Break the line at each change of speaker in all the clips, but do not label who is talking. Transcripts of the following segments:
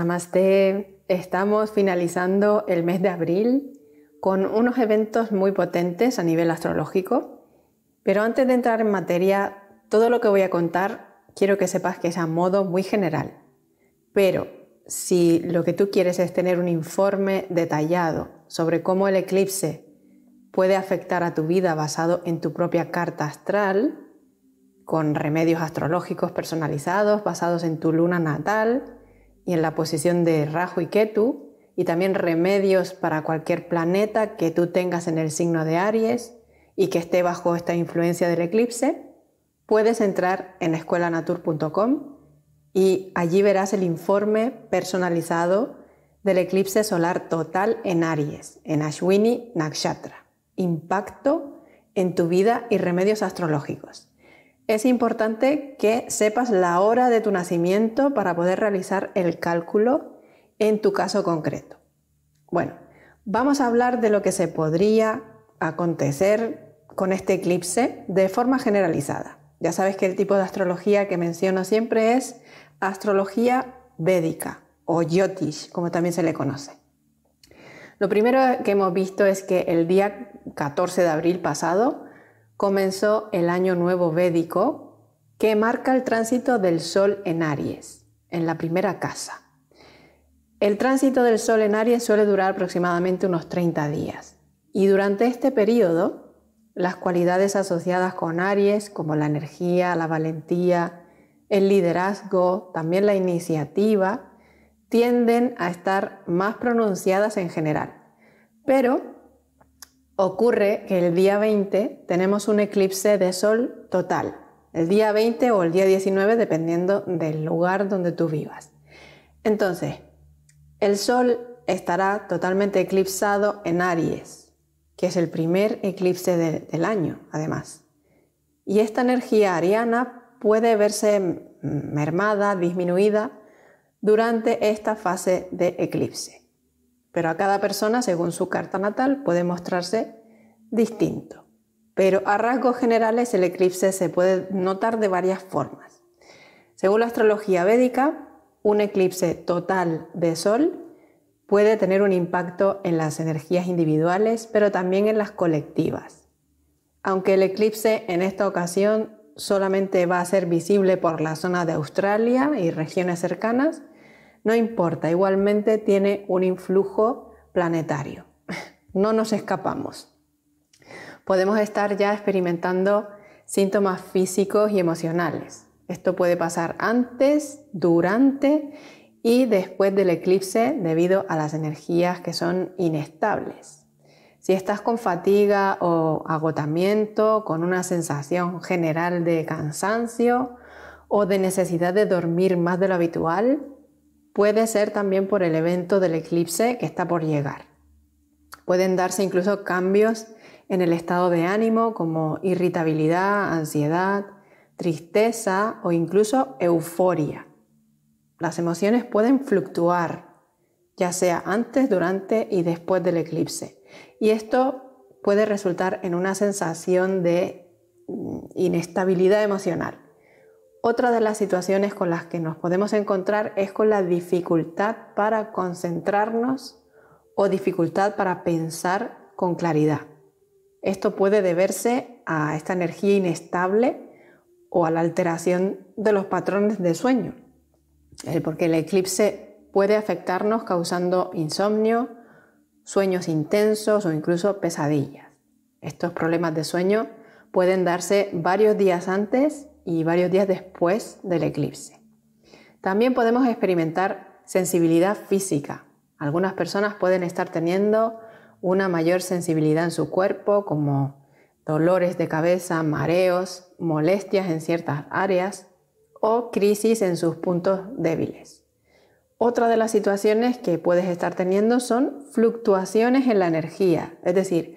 Namaste, estamos finalizando el mes de abril con unos eventos muy potentes a nivel astrológico, pero antes de entrar en materia, todo lo que voy a contar quiero que sepas que es a modo muy general. Pero si lo que tú quieres es tener un informe detallado sobre cómo el eclipse puede afectar a tu vida basado en tu propia carta astral, con remedios astrológicos personalizados basados en tu luna natal, y en la posición de Rahu y Ketu, y también remedios para cualquier planeta que tú tengas en el signo de Aries y que esté bajo esta influencia del eclipse, puedes entrar en escuelanatur.com y allí verás el informe personalizado del eclipse solar total en Aries, en Ashwini Nakshatra. Impacto en tu vida y remedios astrológicos. Es importante que sepas la hora de tu nacimiento para poder realizar el cálculo en tu caso concreto. Bueno, vamos a hablar de lo que se podría acontecer con este eclipse de forma generalizada. Ya sabes que el tipo de astrología que menciono siempre es astrología védica o yotish, como también se le conoce. Lo primero que hemos visto es que el día 14 de abril pasado comenzó el año nuevo védico que marca el tránsito del Sol en Aries, en la primera casa. El tránsito del Sol en Aries suele durar aproximadamente unos 30 días y durante este periodo las cualidades asociadas con Aries como la energía, la valentía, el liderazgo, también la iniciativa, tienden a estar más pronunciadas en general. Pero ocurre que el día 20 tenemos un eclipse de sol total, el día 20 o el día 19 dependiendo del lugar donde tú vivas. Entonces, el sol estará totalmente eclipsado en Aries, que es el primer eclipse del año, además. Y esta energía ariana puede verse mermada, disminuida, durante esta fase de eclipse pero a cada persona, según su carta natal, puede mostrarse distinto. Pero a rasgos generales el eclipse se puede notar de varias formas. Según la astrología védica, un eclipse total de Sol puede tener un impacto en las energías individuales, pero también en las colectivas. Aunque el eclipse en esta ocasión solamente va a ser visible por la zona de Australia y regiones cercanas, no importa, igualmente tiene un influjo planetario. No nos escapamos. Podemos estar ya experimentando síntomas físicos y emocionales. Esto puede pasar antes, durante y después del eclipse debido a las energías que son inestables. Si estás con fatiga o agotamiento, con una sensación general de cansancio o de necesidad de dormir más de lo habitual, Puede ser también por el evento del eclipse que está por llegar. Pueden darse incluso cambios en el estado de ánimo como irritabilidad, ansiedad, tristeza o incluso euforia. Las emociones pueden fluctuar, ya sea antes, durante y después del eclipse. Y esto puede resultar en una sensación de mm, inestabilidad emocional. Otra de las situaciones con las que nos podemos encontrar es con la dificultad para concentrarnos o dificultad para pensar con claridad. Esto puede deberse a esta energía inestable o a la alteración de los patrones de sueño, porque el eclipse puede afectarnos causando insomnio, sueños intensos o incluso pesadillas. Estos problemas de sueño pueden darse varios días antes y varios días después del eclipse. También podemos experimentar sensibilidad física. Algunas personas pueden estar teniendo una mayor sensibilidad en su cuerpo, como dolores de cabeza, mareos, molestias en ciertas áreas o crisis en sus puntos débiles. Otra de las situaciones que puedes estar teniendo son fluctuaciones en la energía, es decir,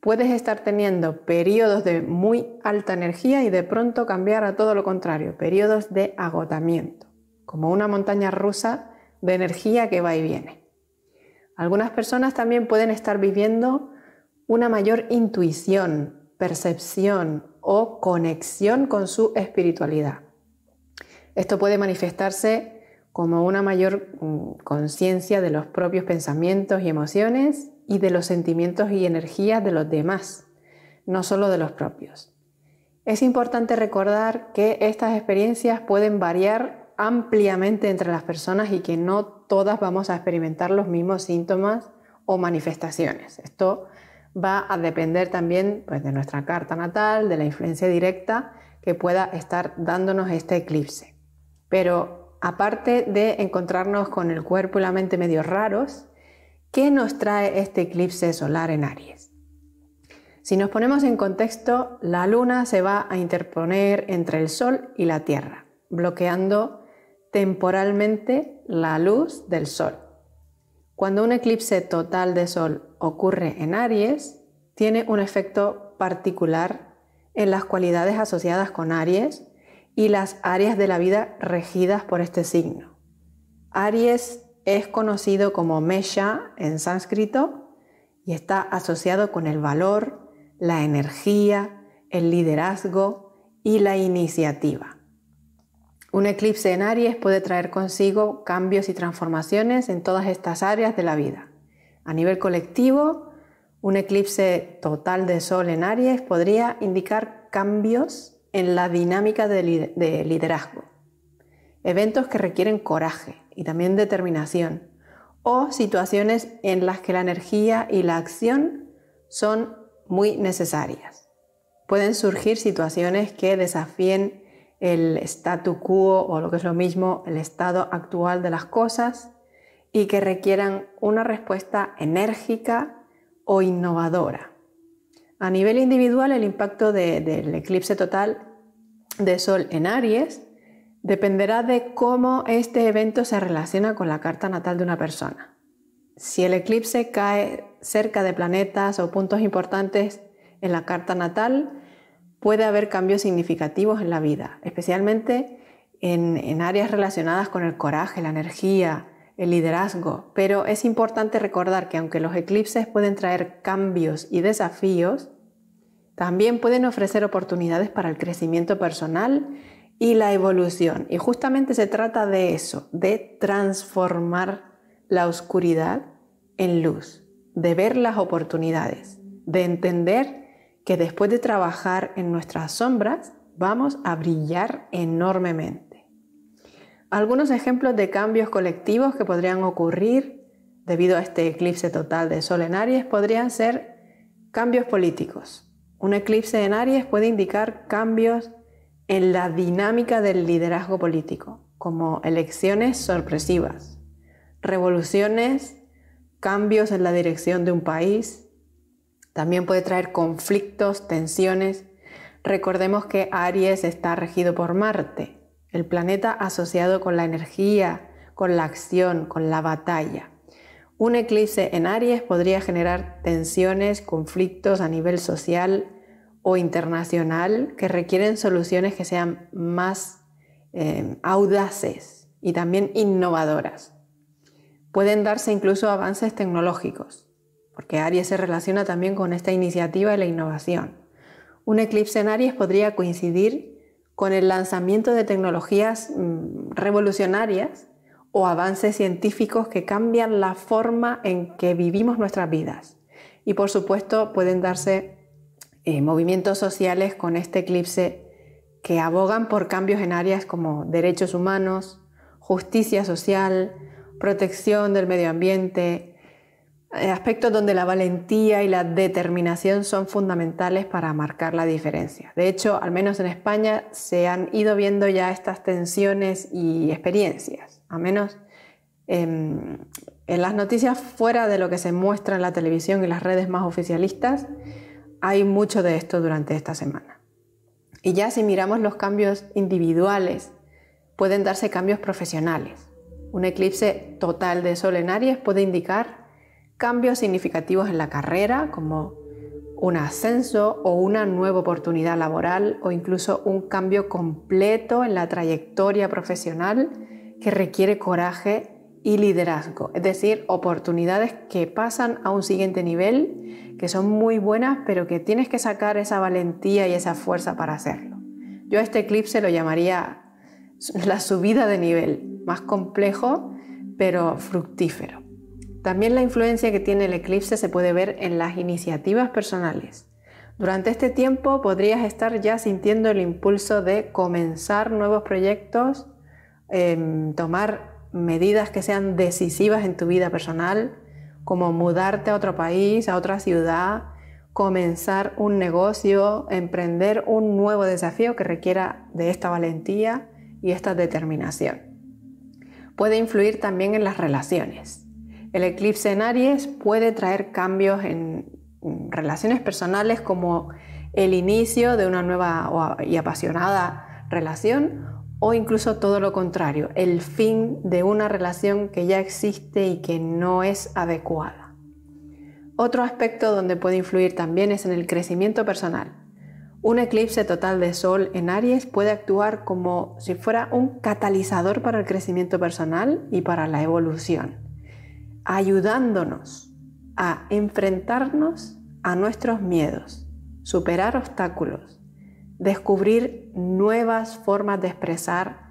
Puedes estar teniendo periodos de muy alta energía y de pronto cambiar a todo lo contrario, periodos de agotamiento, como una montaña rusa de energía que va y viene. Algunas personas también pueden estar viviendo una mayor intuición, percepción o conexión con su espiritualidad. Esto puede manifestarse como una mayor mm, conciencia de los propios pensamientos y emociones, y de los sentimientos y energías de los demás, no solo de los propios. Es importante recordar que estas experiencias pueden variar ampliamente entre las personas y que no todas vamos a experimentar los mismos síntomas o manifestaciones. Esto va a depender también pues, de nuestra carta natal, de la influencia directa que pueda estar dándonos este eclipse. Pero aparte de encontrarnos con el cuerpo y la mente medio raros, ¿Qué nos trae este eclipse solar en Aries? Si nos ponemos en contexto, la luna se va a interponer entre el sol y la tierra, bloqueando temporalmente la luz del sol. Cuando un eclipse total de sol ocurre en Aries, tiene un efecto particular en las cualidades asociadas con Aries y las áreas de la vida regidas por este signo. Aries es conocido como Mesha en sánscrito y está asociado con el valor, la energía, el liderazgo y la iniciativa. Un eclipse en Aries puede traer consigo cambios y transformaciones en todas estas áreas de la vida. A nivel colectivo, un eclipse total de Sol en Aries podría indicar cambios en la dinámica de, liderazgo. Eventos que requieren coraje, y también determinación, o situaciones en las que la energía y la acción son muy necesarias. Pueden surgir situaciones que desafíen el statu quo o lo que es lo mismo, el estado actual de las cosas y que requieran una respuesta enérgica o innovadora. A nivel individual, el impacto del eclipse total de Sol en Aries dependerá de cómo este evento se relaciona con la carta natal de una persona. Si el eclipse cae cerca de planetas o puntos importantes en la carta natal, puede haber cambios significativos en la vida, especialmente en, en, áreas relacionadas con el coraje, la energía, el liderazgo. Pero es importante recordar que aunque los eclipses pueden traer cambios y desafíos, también pueden ofrecer oportunidades para el crecimiento personal y la evolución. Y justamente se trata de eso, de transformar la oscuridad en luz, de ver las oportunidades, de entender que después de trabajar en nuestras sombras vamos a brillar enormemente. Algunos ejemplos de cambios colectivos que podrían ocurrir debido a este eclipse total de Sol en Aries podrían ser cambios políticos. Un eclipse en Aries puede indicar cambios en la dinámica del liderazgo político, como elecciones sorpresivas, revoluciones, cambios en la dirección de un país. También puede traer conflictos, tensiones. Recordemos que Aries está regido por Marte, el planeta asociado con la energía, con la acción, con la batalla. Un eclipse en Aries podría generar tensiones, conflictos a nivel social, o internacional que requieren soluciones que sean más eh, audaces y también innovadoras. Pueden darse incluso avances tecnológicos, porque Aries se relaciona también con esta iniciativa de la innovación. Un eclipse en Aries podría coincidir con el lanzamiento de tecnologías mm, revolucionarias o avances científicos que cambian la forma en que vivimos nuestras vidas. Y por supuesto pueden darse eh, movimientos sociales con este eclipse que abogan por cambios en áreas como derechos humanos, justicia social, protección del medio ambiente, eh, aspectos donde la valentía y la determinación son fundamentales para marcar la diferencia. De hecho, al menos en España se han ido viendo ya estas tensiones y experiencias, a menos em, en las noticias fuera de lo que se muestra en la televisión y las redes más oficialistas hay mucho de esto durante esta semana. Y ya si miramos los cambios individuales, pueden darse cambios profesionales. Un eclipse total de Sol en Aries puede indicar cambios significativos en la carrera, como un ascenso o una nueva oportunidad laboral o incluso un cambio completo en la trayectoria profesional que requiere coraje y liderazgo, es decir, oportunidades que pasan a un siguiente nivel, que son muy buenas, pero que tienes que sacar esa valentía y esa fuerza para hacerlo. Yo a este eclipse lo llamaría la subida de nivel, más complejo, pero fructífero. También la influencia que tiene el eclipse se puede ver en las iniciativas personales. Durante este tiempo podrías estar ya sintiendo el impulso de comenzar nuevos proyectos, em, tomar medidas que sean decisivas en tu vida personal, como mudarte a otro país, a otra ciudad, comenzar un negocio, emprender un nuevo desafío que requiera de esta valentía y esta determinación. Puede influir también en las relaciones. El eclipse en Aries puede traer cambios en relaciones personales como el inicio de una nueva y apasionada relación o incluso todo lo contrario, el fin de una relación que ya existe y que no es adecuada. Otro aspecto donde puede influir también es en el crecimiento personal. Un eclipse total de Sol en Aries puede actuar como si fuera un catalizador para el crecimiento personal y para la evolución, ayudándonos a enfrentarnos a nuestros miedos, superar obstáculos, descubrir nuevas formas de expresar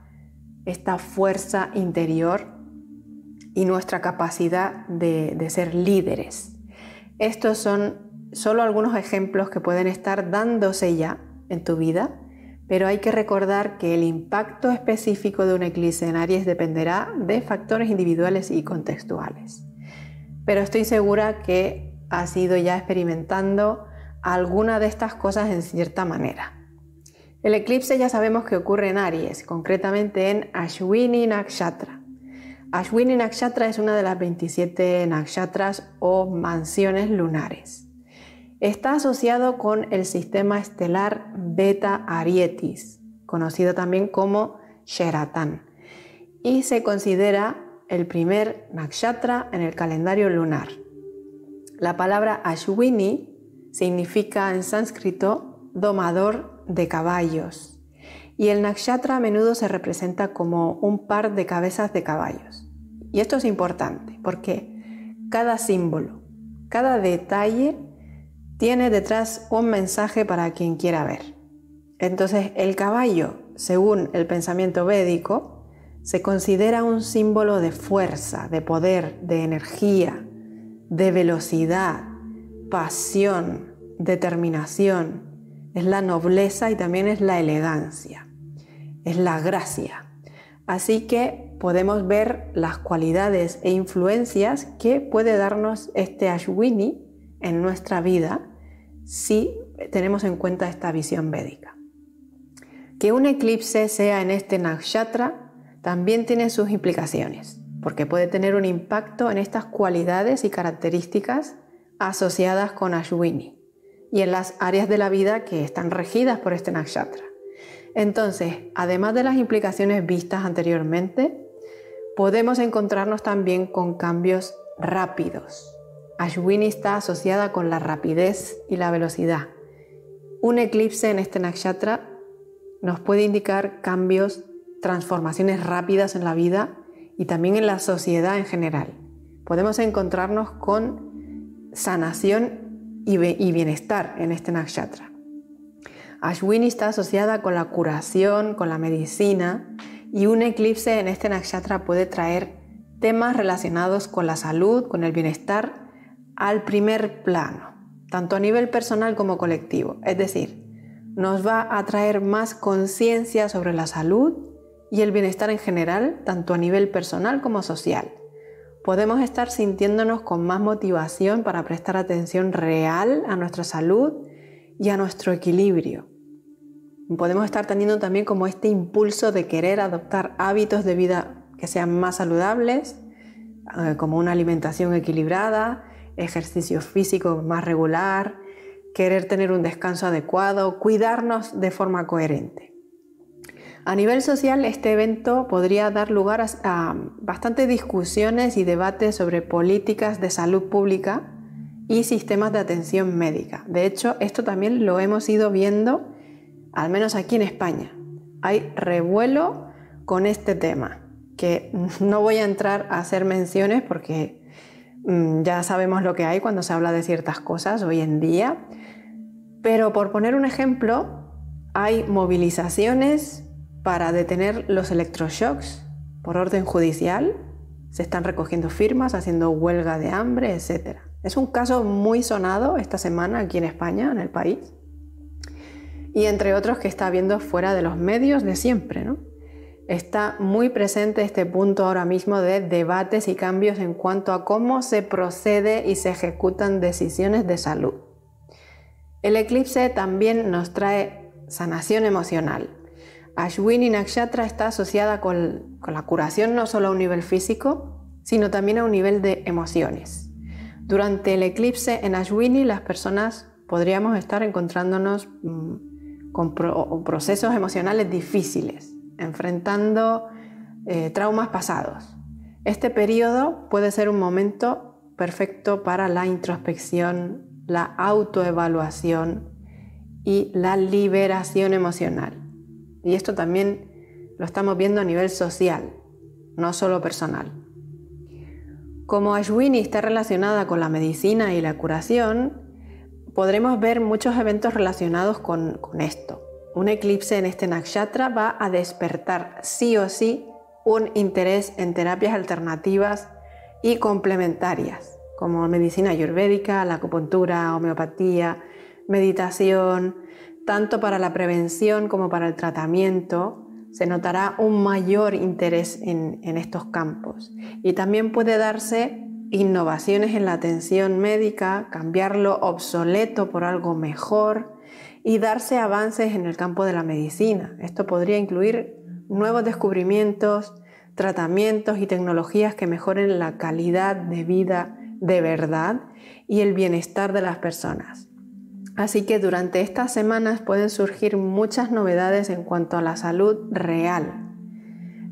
esta fuerza interior y nuestra capacidad de, ser líderes. Estos son solo algunos ejemplos que pueden estar dándose ya en tu vida, pero hay que recordar que el impacto específico de un eclipse en Aries dependerá de factores individuales y contextuales. Pero estoy segura que has ido ya experimentando alguna de estas cosas en cierta manera. El eclipse ya sabemos que ocurre en Aries, concretamente en Ashwini Nakshatra. Ashwini Nakshatra es una de las 27 nakshatras o mansiones lunares. Está asociado con el sistema estelar Beta Arietis, conocido también como Sheratan, y se considera el primer nakshatra en el calendario lunar. La palabra Ashwini significa en sánscrito domador de caballos. Y el nakshatra a menudo se representa como un par de cabezas de caballos. Y esto es importante porque cada símbolo, cada detalle tiene detrás un mensaje para quien quiera ver. Entonces el caballo, según el pensamiento védico, se considera un símbolo de fuerza, de poder, de energía, de velocidad, pasión, determinación, es la nobleza y también es la elegancia, es la gracia. Así que podemos ver las cualidades e influencias que puede darnos este Ashwini en nuestra vida si tenemos en cuenta esta visión védica. Que un eclipse sea en este nakshatra también tiene sus implicaciones, porque puede tener un impacto en estas cualidades y características asociadas con Ashwini y en las áreas de la vida que están regidas por este nakshatra. Entonces, además de las implicaciones vistas anteriormente, podemos encontrarnos también con cambios rápidos. Ashwini está asociada con la rapidez y la velocidad. Un eclipse en este nakshatra nos puede indicar cambios, transformaciones rápidas en la vida y también en la sociedad en general. Podemos encontrarnos con sanación y bienestar en este nakshatra. Ashwini está asociada con la curación, con la medicina y un eclipse en este nakshatra puede traer temas relacionados con la salud, con el bienestar, al primer plano, tanto a nivel personal como colectivo. Es decir, nos va a traer más conciencia sobre la salud y el bienestar en general, tanto a nivel personal como social podemos estar sintiéndonos con más motivación para prestar atención real a nuestra salud y a nuestro equilibrio. Podemos estar teniendo también como este impulso de querer adoptar hábitos de vida que sean más saludables, eh, como una alimentación equilibrada, ejercicio físico más regular, querer tener un descanso adecuado, cuidarnos de forma coherente. A nivel social, este evento podría dar lugar a, bastantes discusiones y debates sobre políticas de salud pública y sistemas de atención médica. De hecho, esto también lo hemos ido viendo, al menos aquí en España. Hay revuelo con este tema, que no voy a entrar a hacer menciones porque mm, ya sabemos lo que hay cuando se habla de ciertas cosas hoy en día. Pero por poner un ejemplo, hay movilizaciones para detener los electroshocks por orden judicial. Se están recogiendo firmas, haciendo huelga de hambre, etc. Es un caso muy sonado esta semana aquí en España, en el país. Y entre otros que está viendo fuera de los medios de siempre, Está muy presente este punto ahora mismo de debates y cambios en cuanto a cómo se procede y se ejecutan decisiones de salud. El eclipse también nos trae sanación emocional, Ashwini Nakshatra está asociada con, la curación no solo a un nivel físico, sino también a un nivel de emociones. Durante el eclipse en Ashwini las personas podríamos estar encontrándonos mm, con procesos emocionales difíciles, enfrentando eh, traumas pasados. Este periodo puede ser un momento perfecto para la introspección, la autoevaluación y la liberación emocional. Y esto también lo estamos viendo a nivel social, no solo personal. Como Ashwini está relacionada con la medicina y la curación, podremos ver muchos eventos relacionados con, esto. Un eclipse en este nakshatra va a despertar sí o sí un interés en terapias alternativas y complementarias, como medicina ayurvédica, la acupuntura, homeopatía, meditación, tanto para la prevención como para el tratamiento, se notará un mayor interés en, estos campos. Y también puede darse innovaciones en la atención médica, cambiarlo obsoleto por algo mejor y darse avances en el campo de la medicina. Esto podría incluir nuevos descubrimientos, tratamientos y tecnologías que mejoren la calidad de vida de verdad y el bienestar de las personas. Así que durante estas semanas pueden surgir muchas novedades en cuanto a la salud real.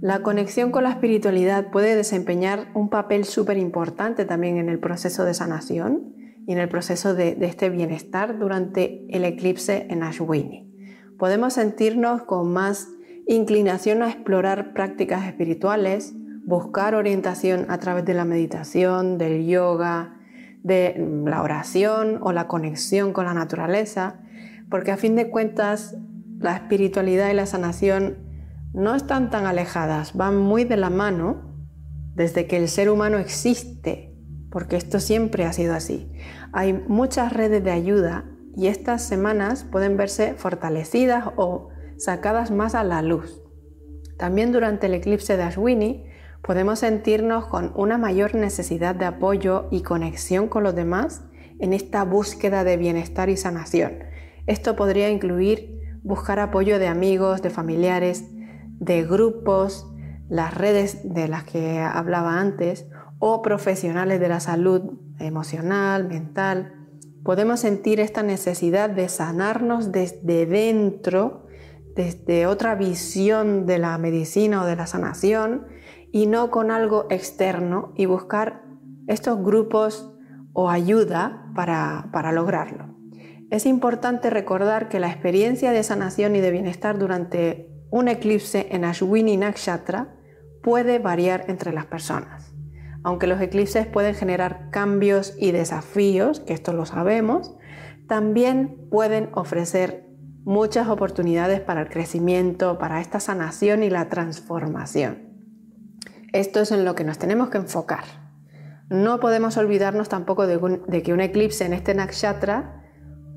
La conexión con la espiritualidad puede desempeñar un papel súper importante también en el proceso de sanación y en el proceso de, de este bienestar durante el eclipse en Ashwini. Podemos sentirnos con más inclinación a explorar prácticas espirituales, buscar orientación a través de la meditación, del yoga, de la oración o la conexión con la naturaleza, porque a fin de cuentas la espiritualidad y la sanación no están tan alejadas, van muy de la mano desde que el ser humano existe, porque esto siempre ha sido así. Hay muchas redes de ayuda y estas semanas pueden verse fortalecidas o sacadas más a la luz. También durante el eclipse de Ashwini podemos sentirnos con una mayor necesidad de apoyo y conexión con los demás en esta búsqueda de bienestar y sanación. Esto podría incluir buscar apoyo de amigos, de familiares, de grupos, las redes de las que hablaba antes o profesionales de la salud emocional, mental. Podemos sentir esta necesidad de sanarnos desde dentro, desde otra visión de la medicina o de la sanación y no con algo externo y buscar estos grupos o ayuda para, lograrlo. Es importante recordar que la experiencia de sanación y de bienestar durante un eclipse en Ashwini Nakshatra puede variar entre las personas. Aunque los eclipses pueden generar cambios y desafíos, que esto lo sabemos, también pueden ofrecer muchas oportunidades para el crecimiento, para esta sanación y la transformación. Esto es en lo que nos tenemos que enfocar. No podemos olvidarnos tampoco de, que un eclipse en este nakshatra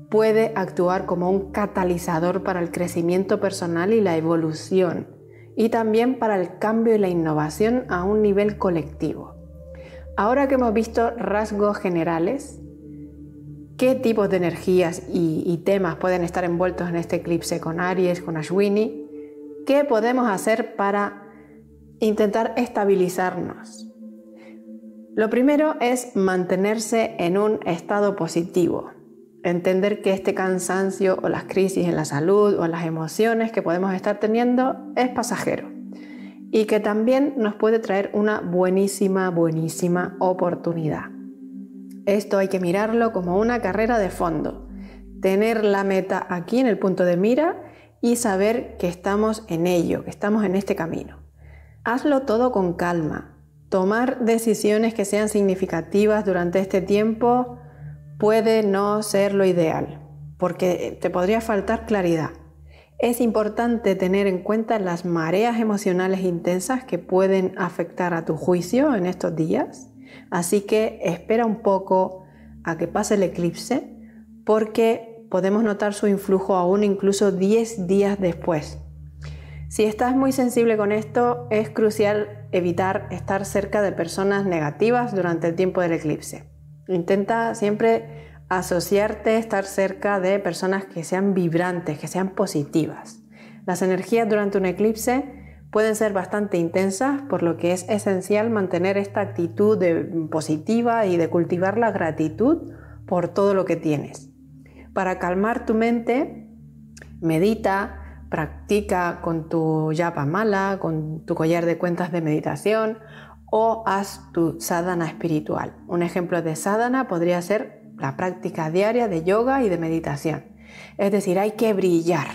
puede actuar como un catalizador para el crecimiento personal y la evolución, y también para el cambio y la innovación a un nivel colectivo. Ahora que hemos visto rasgos generales, qué tipos de energías y, y temas pueden estar envueltos en este eclipse con Aries, con Ashwini, qué podemos hacer para intentar estabilizarnos. Lo primero es mantenerse en un estado positivo, entender que este cansancio o las crisis en la salud o las emociones que podemos estar teniendo es pasajero y que también nos puede traer una buenísima, buenísima oportunidad. Esto hay que mirarlo como una carrera de fondo, tener la meta aquí en el punto de mira y saber que estamos en ello, que estamos en este camino. Hazlo todo con calma. Tomar decisiones que sean significativas durante este tiempo puede no ser lo ideal, porque te podría faltar claridad. Es importante tener en cuenta las mareas emocionales intensas que pueden afectar a tu juicio en estos días, así que espera un poco a que pase el eclipse, porque podemos notar su influjo aún incluso 10 días después. Si estás muy sensible con esto, es crucial evitar estar cerca de personas negativas durante el tiempo del eclipse. Intenta siempre asociarte, estar cerca de personas que sean vibrantes, que sean positivas. Las energías durante un eclipse pueden ser bastante intensas, por lo que es esencial mantener esta actitud positiva y de cultivar la gratitud por todo lo que tienes. Para calmar tu mente, medita, practica con tu yapa mala, con tu collar de cuentas de meditación o haz tu sadhana espiritual. Un ejemplo de sadhana podría ser la práctica diaria de yoga y de meditación. Es decir, hay que brillar.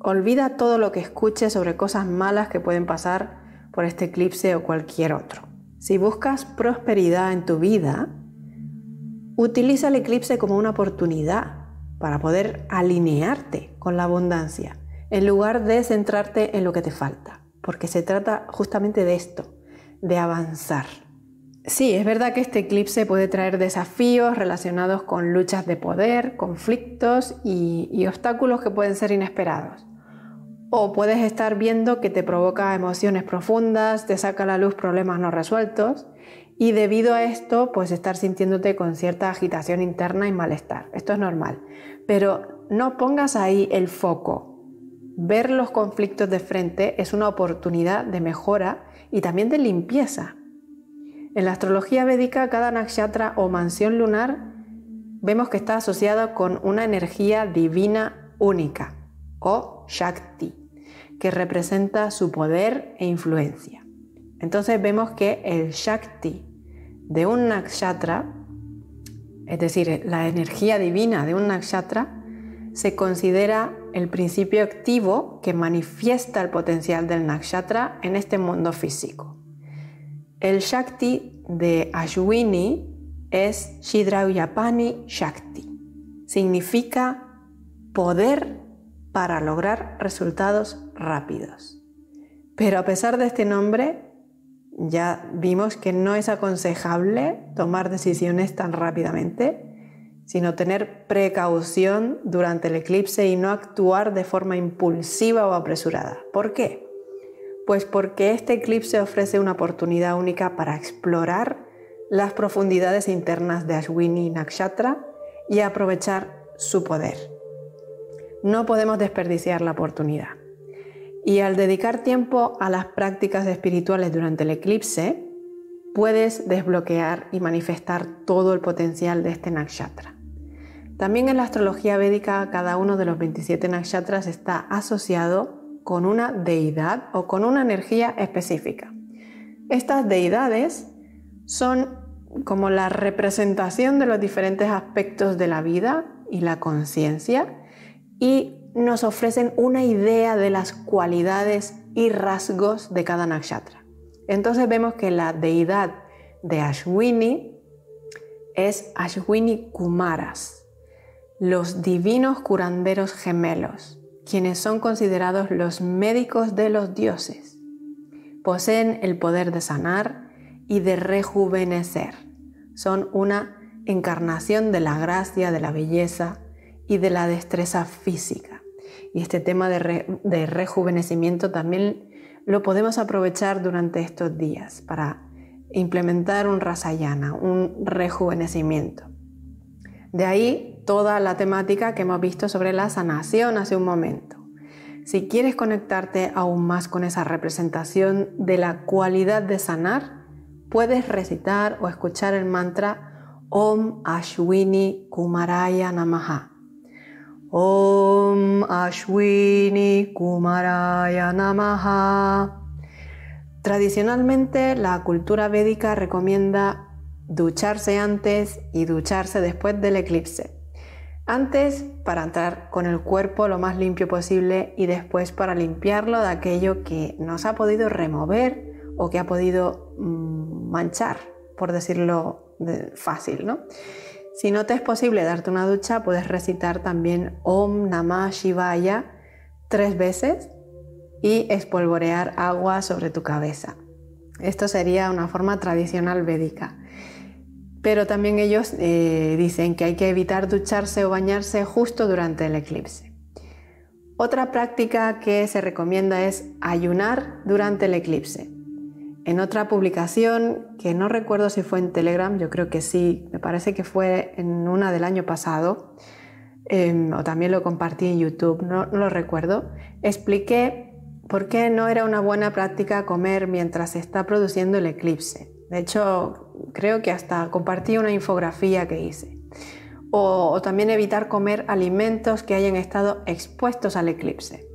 Olvida todo lo que escuches sobre cosas malas que pueden pasar por este eclipse o cualquier otro. Si buscas prosperidad en tu vida, utiliza el eclipse como una oportunidad para poder alinearte con la abundancia en lugar de centrarte en lo que te falta, porque se trata justamente de esto, de avanzar. Sí, es verdad que este eclipse puede traer desafíos relacionados con luchas de poder, conflictos y, obstáculos que pueden ser inesperados. O puedes estar viendo que te provoca emociones profundas, te saca a la luz problemas no resueltos y debido a esto pues estar sintiéndote con cierta agitación interna y malestar. Esto es normal. Pero no pongas ahí el foco, Ver los conflictos de frente es una oportunidad de mejora y también de limpieza. En la astrología védica, cada nakshatra o mansión lunar vemos que está asociada con una energía divina única o Shakti, que representa su poder e influencia. Entonces vemos que el Shakti de un nakshatra, es decir, la energía divina de un nakshatra, se considera el principio activo que manifiesta el potencial del nakshatra en este mundo físico. El Shakti de Ashwini es Shidrauyapani Shakti. Significa poder para lograr resultados rápidos. Pero a pesar de este nombre, ya vimos que no es aconsejable tomar decisiones tan rápidamente sino tener precaución durante el eclipse y no actuar de forma impulsiva o apresurada. ¿Por qué? Pues porque este eclipse ofrece una oportunidad única para explorar las profundidades internas de Ashwini Nakshatra y aprovechar su poder. No podemos desperdiciar la oportunidad. Y al dedicar tiempo a las prácticas espirituales durante el eclipse, puedes desbloquear y manifestar todo el potencial de este nakshatra. También en la astrología védica cada uno de los 27 nakshatras está asociado con una deidad o con una energía específica. Estas deidades son como la representación de los diferentes aspectos de la vida y la conciencia y nos ofrecen una idea de las cualidades y rasgos de cada nakshatra. Entonces vemos que la deidad de Ashwini es Ashwini Kumaras, los divinos curanderos gemelos, quienes son considerados los médicos de los dioses. Poseen el poder de sanar y de rejuvenecer. Son una encarnación de la gracia, de la belleza y de la destreza física. Y este tema de, rejuvenecimiento también lo podemos aprovechar durante estos días para implementar un rasayana, un rejuvenecimiento. De ahí toda la temática que hemos visto sobre la sanación hace un momento. Si quieres conectarte aún más con esa representación de la cualidad de sanar, puedes recitar o escuchar el mantra Om Ashwini Kumaraya Namaha Om Ashwini Kumaraya Namaha. Tradicionalmente, la cultura védica recomienda ducharse antes y ducharse después del eclipse. Antes para entrar con el cuerpo lo más limpio posible y después para limpiarlo de aquello que nos ha podido remover o que ha podido mm, manchar, por decirlo fácil, ¿no? Si no te es posible darte una ducha, puedes recitar también Om Namah Shivaya tres veces y espolvorear agua sobre tu cabeza. Esto sería una forma tradicional védica. Pero también ellos eh, dicen que hay que evitar ducharse o bañarse justo durante el eclipse. Otra práctica que se recomienda es ayunar durante el eclipse. En otra publicación, que no recuerdo si fue en Telegram, yo creo que sí, me parece que fue en una del año pasado, em, o también lo compartí en YouTube, no, lo recuerdo, expliqué por qué no era una buena práctica comer mientras se está produciendo el eclipse. De hecho, creo que hasta compartí una infografía que hice. O, o, también evitar comer alimentos que hayan estado expuestos al eclipse.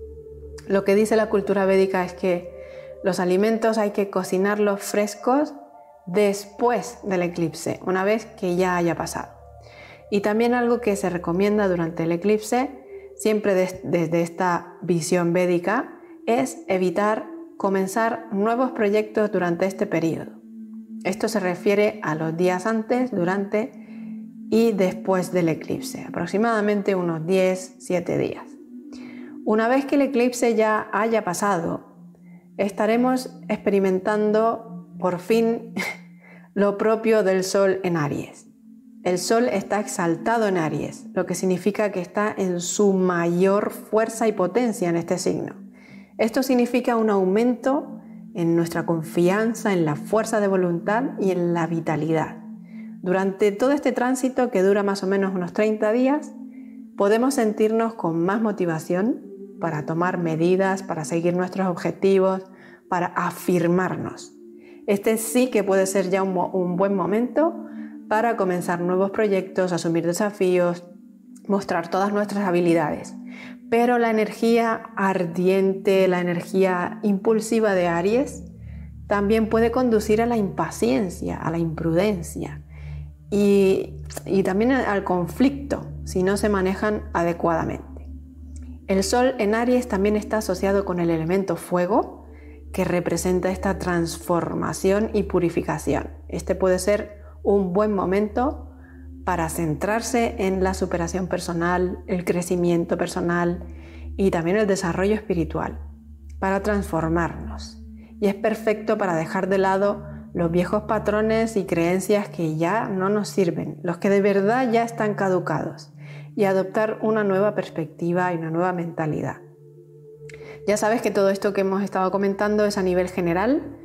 Lo que dice la cultura védica es que los alimentos hay que cocinarlos frescos después del eclipse, una vez que ya haya pasado. Y también algo que se recomienda durante el eclipse, siempre desde esta visión védica, es evitar comenzar nuevos proyectos durante este periodo. Esto se refiere a los días antes, durante y después del eclipse, aproximadamente unos 10-7 días. Una vez que el eclipse ya haya pasado estaremos experimentando por fin lo propio del Sol en Aries. El Sol está exaltado en Aries, lo que significa que está en su mayor fuerza y potencia en este signo. Esto significa un aumento en nuestra confianza, en la fuerza de voluntad y en la vitalidad. Durante todo este tránsito, que dura más o menos unos 30 días, podemos sentirnos con más motivación, para tomar medidas, para seguir nuestros objetivos, para afirmarnos. Este sí que puede ser ya un, buen momento para comenzar nuevos proyectos, asumir desafíos, mostrar todas nuestras habilidades. Pero la energía ardiente, la energía impulsiva de Aries, también puede conducir a la impaciencia, a la imprudencia y también al conflicto si no se manejan adecuadamente. El sol en Aries también está asociado con el elemento fuego, que representa esta transformación y purificación. Este puede ser un buen momento para centrarse en la superación personal, el crecimiento personal y también el desarrollo espiritual, para transformarnos. Y es perfecto para dejar de lado los viejos patrones y creencias que ya no nos sirven, los que de verdad ya están caducados y adoptar una nueva perspectiva y una nueva mentalidad. Ya sabes que todo esto que hemos estado comentando es a nivel general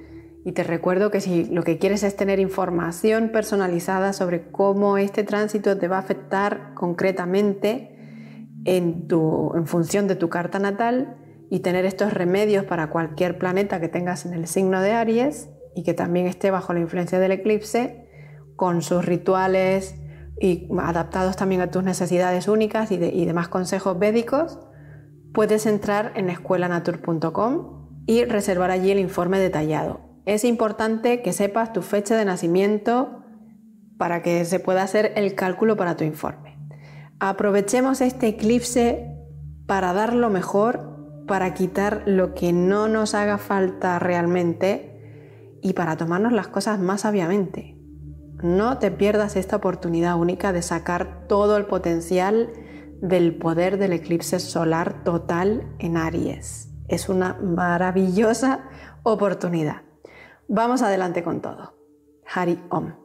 y te recuerdo que si lo que quieres es tener información personalizada sobre cómo este tránsito te va a afectar concretamente en, tu, en función de tu carta natal y tener estos remedios para cualquier planeta que tengas en el signo de Aries y que también esté bajo la influencia del eclipse, con sus rituales, y adaptados también a tus necesidades únicas y, demás consejos médicos, puedes entrar en escuelanatur.com y reservar allí el informe detallado. Es importante que sepas tu fecha de nacimiento para que se pueda hacer el cálculo para tu informe. Aprovechemos este eclipse para dar lo mejor, para quitar lo que no nos haga falta realmente y para tomarnos las cosas más sabiamente. No te pierdas esta oportunidad única de sacar todo el potencial del poder del eclipse solar total en Aries. Es una maravillosa oportunidad. Vamos adelante con todo. Hari Om.